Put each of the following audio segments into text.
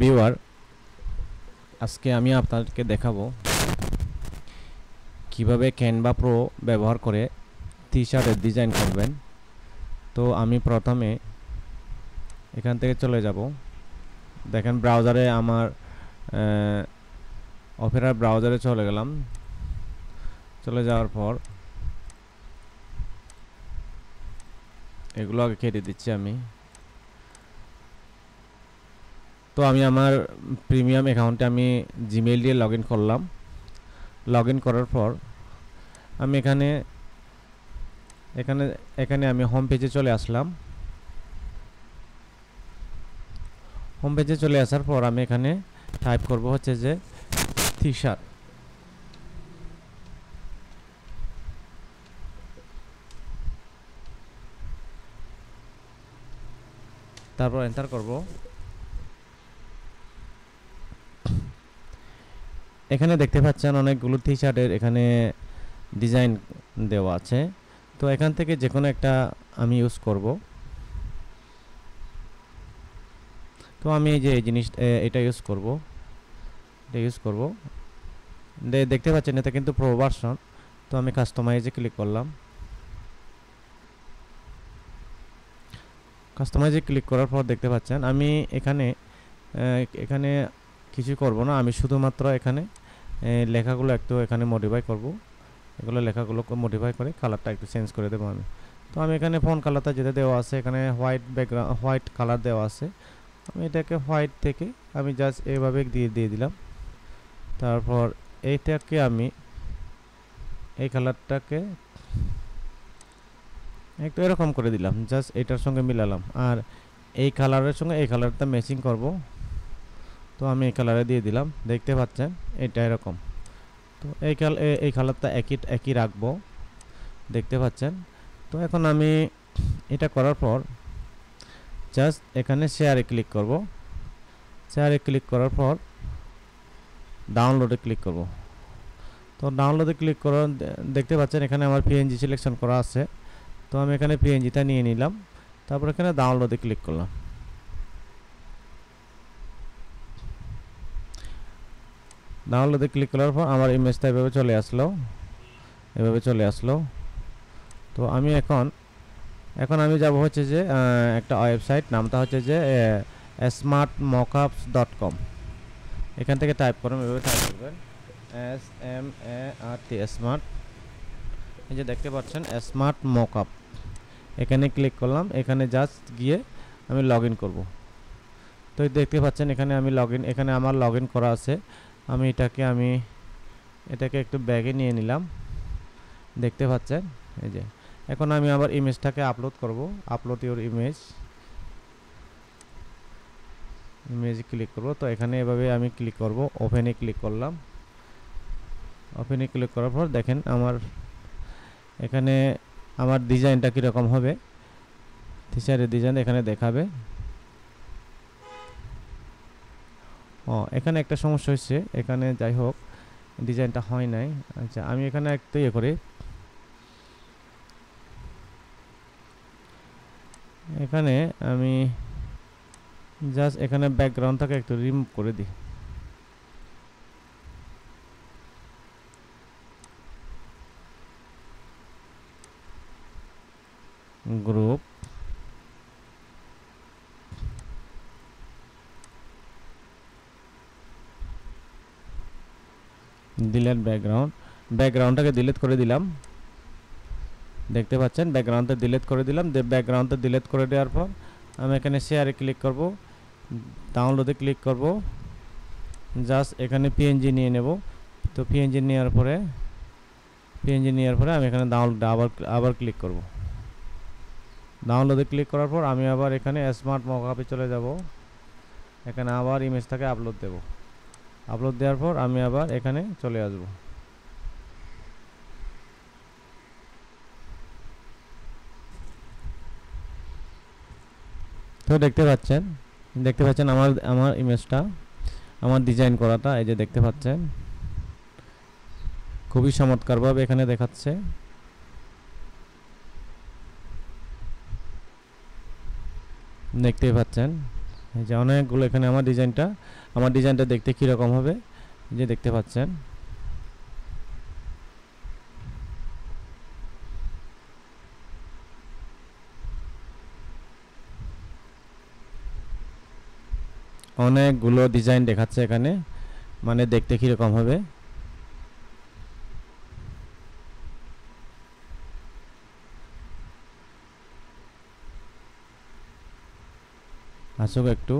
viewer আজকে আমি আপনাদেরকে দেখাবো কিভাবে ক্যানভা প্রো ব্যবহার করে টি শার্টের ডিজাইন করবেন তো আমি প্রথমে এখান থেকে চলে যাব দেখেন ব্রাউজারে আমার অফেরার ব্রাউজারে চলে গেলাম চলে যাওয়ার পর এগুলো আগে কেটে দিচ্ছি আমি তো আমি আমার প্রিমিয়াম অ্যাকাউন্টে আমি জিমেল দিয়ে লগ করলাম লগ করার পর আমি এখানে এখানে এখানে আমি হোম পেজে চলে আসলাম হোম পেজে চলে আসার পর আমি এখানে টাইপ করব হচ্ছে যে থিসার তারপর এন্টার করবো এখানে দেখতে পাচ্ছেন অনেকগুলো টি শার্টের এখানে ডিজাইন দেওয়া আছে তো এখান থেকে যে কোনো একটা আমি ইউজ করব তো আমি এই যে এই জিনিস এটা ইউজ করব এটা ইউজ করব দেখতে পাচ্ছেন এটা কিন্তু প্রো ভার্সন তো আমি কাস্টমাইজে ক্লিক করলাম কাস্টমাইজে ক্লিক করার পর দেখতে পাচ্ছেন আমি এখানে এখানে কিছু করব না আমি শুধুমাত্র এখানে লেখাগুলো একটু এখানে মডিফাই করব এগুলো লেখাগুলো মডিফাই করে কালারটা একটু চেঞ্জ করে দেবো আমি তো আমি এখানে ফোন কালারটা যেটা দেওয়া আছে এখানে হোয়াইট ব্যাকগ্রাউন্ড হোয়াইট কালার দেওয়া আছে আমি এটাকে হোয়াইট থেকে আমি জাস্ট এভাবে দিয়ে দিয়ে দিলাম তারপর এইটাকে আমি এই কালারটাকে একটু এরকম করে দিলাম জাস্ট এটার সঙ্গে মিলালাম আর এই কালারের সঙ্গে এই কালারটা ম্যাচিং করব তো আমি এই কালারে দিয়ে দিলাম দেখতে পাচ্ছেন এটা এরকম তো এই কাল এই কালারটা একই একই রাখবো দেখতে পাচ্ছেন তো এখন আমি এটা করার পর জাস্ট এখানে শেয়ারে ক্লিক করব শেয়ারে ক্লিক করার পর ডাউনলোডে ক্লিক করব তো ডাউনলোডে ক্লিক করার দেখতে পাচ্ছেন এখানে আমার পিএনজি সিলেকশন করা আছে তো আমি এখানে পিএনজিটা নিয়ে নিলাম তারপর এখানে ডাউনলোডে ক্লিক করলাম ডাউনলোডে ক্লিক করার পর আমার ইমেজটা এভাবে চলে আসলো এভাবে চলে আসলো তো আমি এখন এখন আমি যাব হচ্ছে যে একটা ওয়েবসাইট নামটা হচ্ছে যে স্মার্ট মকআপস ডট কম এখান থেকে টাইপ করুন এভাবে টাইপ করবেন S M A R T smart এই যে দেখতে পাচ্ছেন স্মার্ট মকআপ এখানে ক্লিক করলাম এখানে জাস্ট গিয়ে আমি লগ ইন করবো তো দেখতে পাচ্ছেন এখানে আমি লগ এখানে আমার লগ করা আছে আমি এটাকে আমি এটাকে একটু ব্যাগে নিয়ে নিলাম দেখতে পাচ্ছেন এই যে এখন আমি আবার ইমেজটাকে আপলোড করব upload your image image click করব তো এখানে এভাবে আমি ক্লিক করব ওভেনে ক্লিক করলাম ওভেনে ক্লিক করার পর দেখেন আমার এখানে আমার ডিজাইনটা কীরকম হবে টিচারের ডিজাইন এখানে দেখাবে ও এখানে একটা সমস্যা হচ্ছে এখানে যাই হোক ডিজাইনটা হয় নাই আচ্ছা আমি এখানে একটা ইয়ে করি এখানে আমি জাস্ট এখানে ব্যাকগ্রাউন্ডটাকে একটু রিমুভ করে দিই গ্রুপ দিলেন ব্যাকগ্রাউন্ড ব্যাকগ্রাউন্ডটাকে ডিলিট করে দিলাম দেখতে পাচ্ছেন ব্যাকগ্রাউন্ডটা ডিলিট করে দিলাম যে ব্যাকগ্রাউন্ডটা ডিলিট করে দেওয়ার পর আমি এখানে শেয়ারে ক্লিক করব ডাউনলোডে ক্লিক করব জাস্ট এখানে পিএনজি নিয়ে নেব তো পিএনজি নেওয়ার পরে পিএনজি নেওয়ার পরে আমি এখানে ডাউনলোড আবার আবার ক্লিক করব ডাউনলোডে ক্লিক করার পর আমি আবার এখানে স্মার্ট মকাপে চলে যাব এখানে আবার ইমেজটাকে আপলোড দেবো আপলোড দেওয়ার পর আমি আবার এখানে চলে আসব তো দেখতে পাচ্ছেন দেখতে পাচ্ছেন আমার আমার ইমেজটা আমার ডিজাইন করাটা এই যে দেখতে পাচ্ছেন খুবই চমৎকারভাবে এখানে দেখাচ্ছে দেখতেই পাচ্ছেন যে অনেকগুলো এখানে আমার ডিজাইনটা আমার ডিজাইনটা দেখতে কীরকম হবে যে দেখতে পাচ্ছেন অনেকগুলো ডিজাইন দেখাচ্ছে এখানে মানে দেখতে কীরকম হবে হাসুক একটু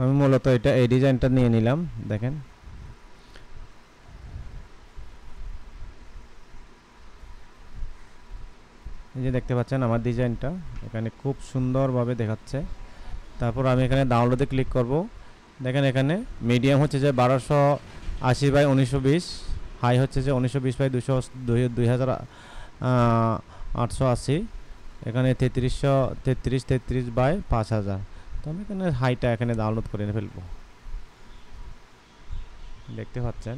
আমি মূলত এটা এই ডিজাইনটা নিয়ে নিলাম দেখেন এই যে দেখতে পাচ্ছেন আমার ডিজাইনটা এখানে খুব সুন্দরভাবে দেখাচ্ছে তারপর আমি এখানে ডাউনলোডে ক্লিক করবো দেখেন এখানে মিডিয়াম হচ্ছে যে বারোশো আশি বাই উনিশশো বিশ হাই হচ্ছে যে উনিশশো বিশ বাই দুশো দুই হাজার আটশো আশি এখানে তেত্রিশশো তেত্রিশ তেত্রিশ বাই পাঁচ হাজার তো আমি এখানে হাইটা এখানে ডাউনলোড করে ফেলবো দেখতে পাচ্ছেন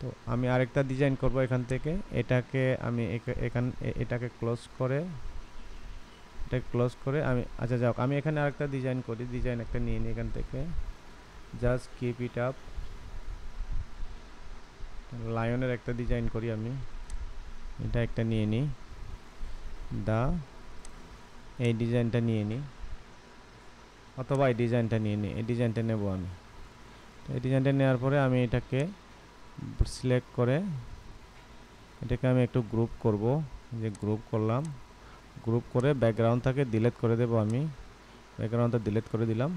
তো আমি আরেকটা ডিজাইন করব এখান থেকে এটাকে আমি এখান এটাকে ক্লোজ করে এটাকে ক্লোজ করে আমি আচ্ছা যাক আমি এখানে আরেকটা ডিজাইন করি ডিজাইন একটা নিয়ে নিই এখান থেকে জাস্ট কিপ ইট আপ লায়নের একটা ডিজাইন করি আমি এটা একটা নিয়ে নিই দা এই ডিজাইনটা নিয়ে নিই অথবা এই ডিজাইনটা নিয়ে নিই এই ডিজাইনটা নেব আমি এই ডিজাইনটা নেওয়ার পরে আমি এটাকে সিলেক্ট করে এটাকে আমি একটু গ্রুপ করব যে গ্রুপ করলাম গ্রুপ করে ব্যাকগ্রাউন্ড থাকে ডিলেট করে দেব আমি ব্যাকগ্রাউন্ডটা ডিলেট করে দিলাম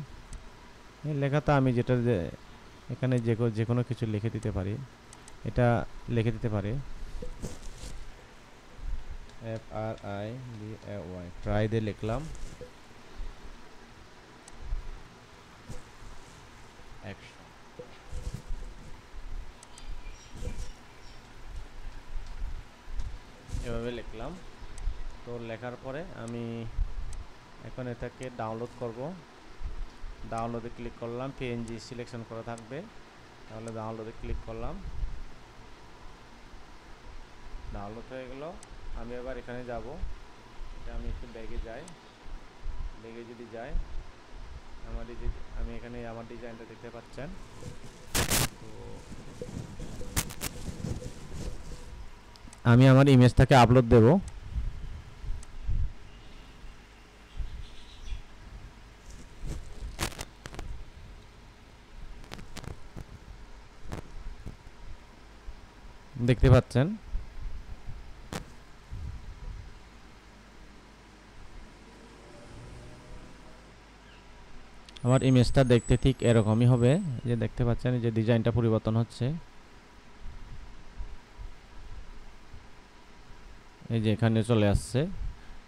লেখাটা আমি যেটা এখানে যে যে কোনো কিছু লিখে দিতে পারি এটা লিখে দিতে পারি F R I D Y try দিয়ে লিখলাম এভাবে লিখলাম তো লেখার পরে আমি এখন এটাকে ডাউনলোড করব ডাউনলোডে ক্লিক করলাম পিএনজি সিলেকশন করা থাকবে তাহলে ডাউনলোডে ক্লিক করলাম ডাউনলোড হয়ে গেল আমি এবার এখানে যাব আমি একটু ব্যাগে যাই ব্যাগে যদি যাই আমার আমি এখানে আমার ডিজাইনটা দেখতে পাচ্ছেন তো আমি আমার ইমেজটাকে আপলোড দেবো দেখতে পাচ্ছেন আমার ইমেজটা দেখতে ঠিক এরকমই হবে যে দেখতে পাচ্ছেন যে ডিজাইনটা পরিবর্তন হচ্ছে এই যে এখানে চলে আসছে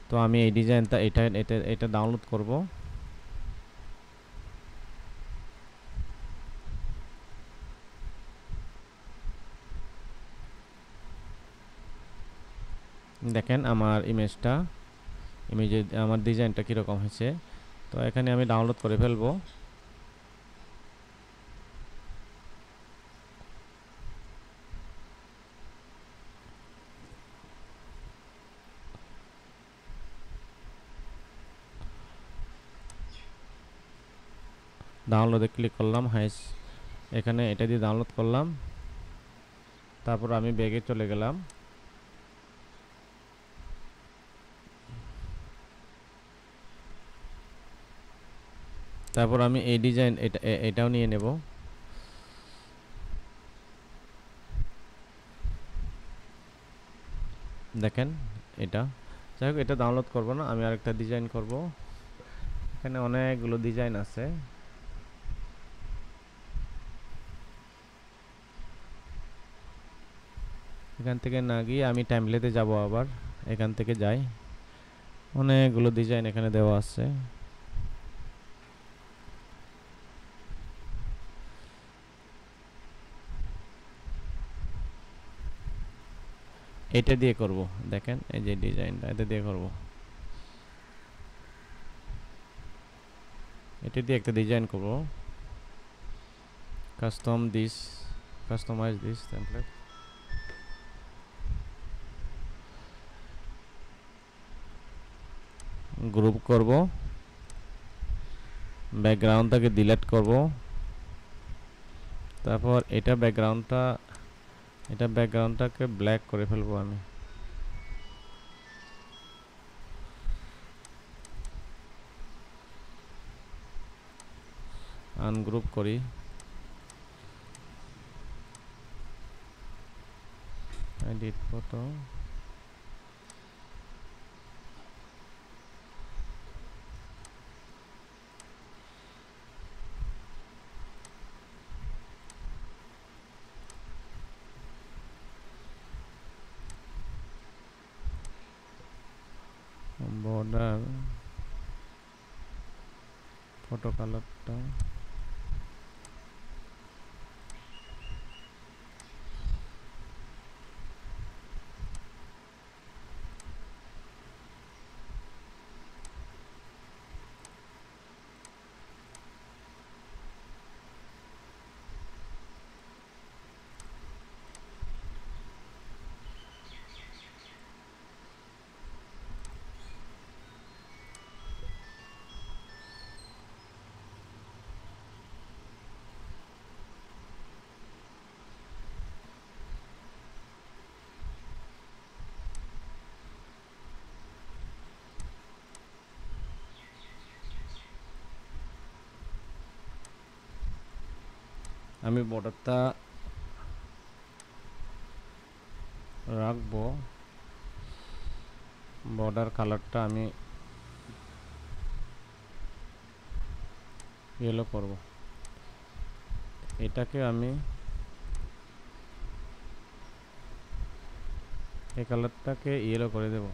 তো আমি এই ডিজাইনটা এটা এটা এটা ডাউনলোড করব দেখেন আমার ইমেজটা ইমেজে আমার ডিজাইনটা কীরকম হয়েছে তো এখানে আমি ডাউনলোড করে ফেলবো ডাউনলোডে ক্লিক করলাম হাইস এখানে এটা দিয়ে ডাউনলোড করলাম তারপর আমি ব্যাগে চলে গেলাম তারপর আমি এই ডিজাইন এটা এটাও নিয়ে নেব দেখেন এটা যাই হোক এটা ডাউনলোড করব না আমি আরেকটা ডিজাইন করব এখানে অনেকগুলো ডিজাইন আছে এখান থেকে না গিয়ে আমি টাইমলেতে যাব আবার এখান থেকে যাই অনেকগুলো ডিজাইন এখানে দেওয়া আছে এটা দিয়ে করব দেখেন এই যে ডিজাইনটা এটা দিয়ে করব এটা দিয়ে একটা ডিজাইন করব custom this customize this template group করব ব্যাকগ্রাউন্ডটাকে ডিলেট করব তারপর এটা ব্যাকগ্রাউন্ডটা এটা ব্যাকগ্রাউন্ডটাকে ব্ল্যাক করে ফেলবো আমি আনগ্রুপ করি এডিট ফটো ফটো কালারটা আমি বর্ডারটা রাখবো বর্ডার কালারটা আমি ইয়েলো করব এটাকে আমি এই কালারটাকে ইয়েলো করে দেব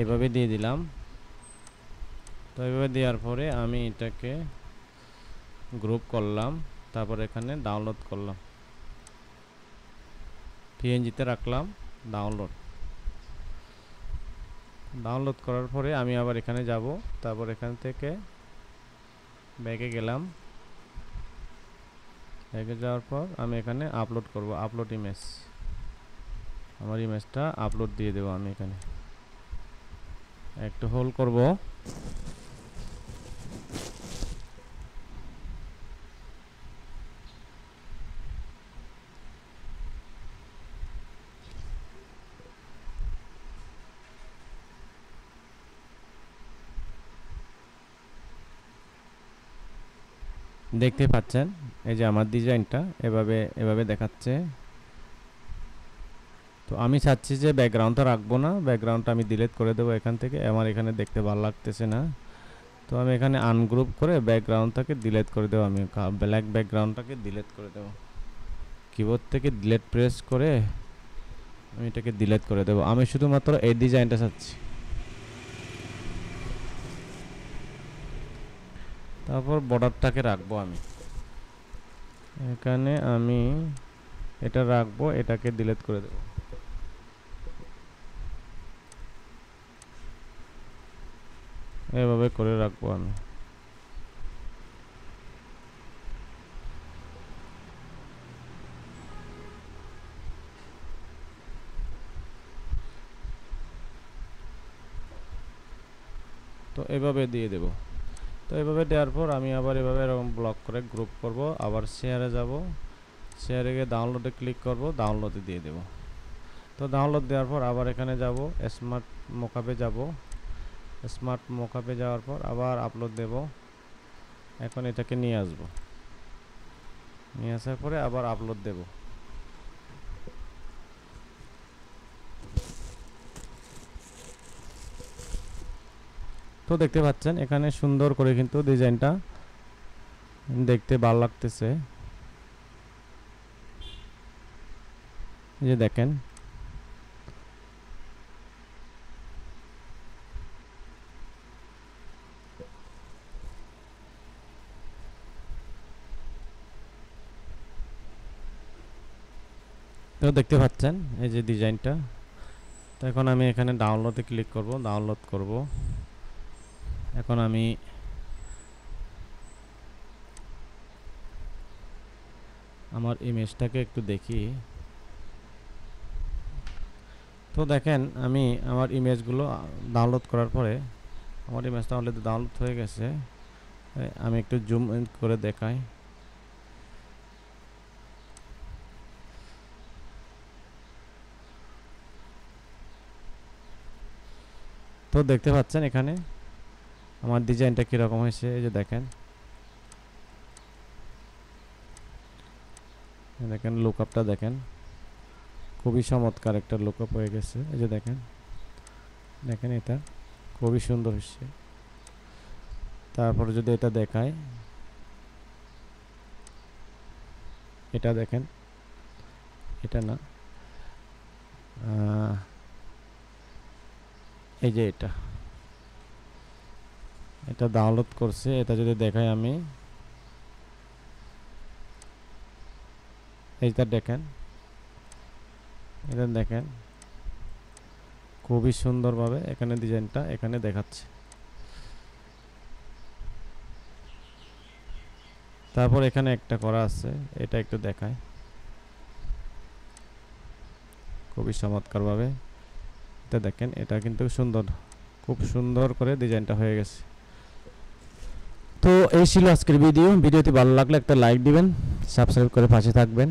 এভাবে দিয়ে দিলাম তো এভাবে দেওয়ার পরে আমি এটাকে গ্রুপ করলাম তারপর এখানে ডাউনলোড করলাম পিএনজিতে রাখলাম ডাউনলোড ডাউনলোড করার পরে আমি আবার এখানে যাব তারপর এখান থেকে ব্যাগে গেলাম ব্যাগে যাওয়ার পর আমি এখানে আপলোড করব আপলোড ইমেজ আমার ইমেজটা আপলোড দিয়ে দেবো আমি এখানে একটু হোল্ড করব দেখতে পাচ্ছেন এই যে আমার ডিজাইনটা এভাবে এভাবে দেখাচ্ছে তো আমি চাচ্ছি যে ব্যাকগ্রাউন্ডটা রাখবো না ব্যাকগ্রাউন্ডটা আমি ডিলেট করে দেবো এখান থেকে আমার এখানে দেখতে ভালো লাগতেছে না তো আমি এখানে আনগ্রুপ করে ব্যাকগ্রাউন্ডটাকে ডিলেট করে দেবো আমি ব্ল্যাক ব্যাকগ্রাউন্ডটাকে ডিলেট করে দেবো কিবোর্ড থেকে ডিলেট প্রেস করে আমি এটাকে ডিলেট করে দেবো আমি শুধুমাত্র এই ডিজাইনটা চাচ্ছি তারপর বর্ডারটাকে রাখবো আমি এখানে আমি এটা রাখবো এটাকে ডিলেট করে দেব এভাবে করে রাখবো আমি তো এভাবে দিয়ে দেবো তো এভাবে দেওয়ার পর আমি আবার এভাবে এরকম ব্লক করে গ্রুপ করব আবার শেয়ারে যাব শেয়ারে গিয়ে ডাউনলোডে ক্লিক করব ডাউনলোডে দিয়ে দেব তো ডাউনলোড দেওয়ার পর আবার এখানে যাব স্মার্ট মোকাপে যাব স্মার্ট মোকাপে যাওয়ার পর আবার আপলোড দেব এখন এটাকে নিয়ে আসব নিয়ে আসার পরে আবার আপলোড দেবো তো দেখতে পাচ্ছেন এখানে সুন্দর করে কিন্তু ডিজাইনটা দেখতে ভালো লাগতেছে যে দেখেন তো দেখতে পাচ্ছেন এই যে ডিজাইনটা তো এখন আমি এখানে ডাউনলোডে ক্লিক করব ডাউনলোড করবো এখন আমি আমার ইমেজটাকে একটু দেখি তো দেখেন আমি আমার ইমেজগুলো ডাউনলোড করার পরে আমার ইমেজটা অলরেডি ডাউনলোড হয়ে গেছে আমি একটু জুম ইন করে দেখাই তো দেখতে পাচ্ছেন এখানে আমার ডিজাইনটা কীরকম হয়েছে এই যে দেখেন দেখেন লুক আপটা দেখেন খুবই চমৎকার একটা লুকআপ হয়ে গেছে এই যে দেখেন দেখেন এটা খুবই সুন্দর হচ্ছে তারপর যদি এটা দেখায় এটা দেখেন এটা না এই যে এটা এটা ডাউনলোড করছে এটা যদি দেখাই আমি এইটা দেখেন এটা দেখেন খুবই সুন্দরভাবে এখানে ডিজাইনটা এখানে দেখাচ্ছে তারপর এখানে একটা করা আছে এটা একটু দেখায় খুবই চমৎকারভাবে এটা দেখেন এটা কিন্তু সুন্দর খুব সুন্দর করে ডিজাইনটা হয়ে গেছে এই ছিল আজকের ভিডিও ভিডিওটি ভালো লাগলে একটা লাইক দিবেন সাবস্ক্রাইব করে পাশে থাকবেন